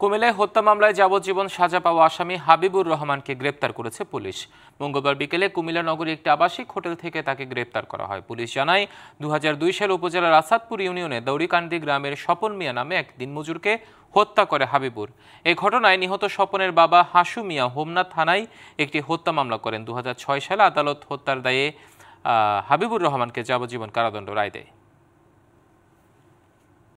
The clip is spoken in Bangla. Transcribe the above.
কুমিল্লায় হত্যা মামলায় যাবজ্জীবন সাজা পাওয়া আসামি হাবিবুর রহমানকে গ্রেপ্তার করেছে পুলিশ মঙ্গলবার বিকেলে কুমিল্লা নগরী একটি আবাসিক হোটেল থেকে তাকে গ্রেপ্তার করা হয় পুলিশ জানায় দু সালে উপজেলার আসাদপুর ইউনিয়নে দৌড়িকান্দি গ্রামের স্বপন মিয়া নামে এক দিনমজুরকে হত্যা করে হাবিবুর এই ঘটনায় নিহত স্বপনের বাবা হাসু মিয়া হোমনাথ থানায় একটি হত্যা মামলা করেন দু সালে আদালত হত্যার দায়ে হাবিবুর রহমানকে যাবজ্জীবন কারাদণ্ড রায় দেয়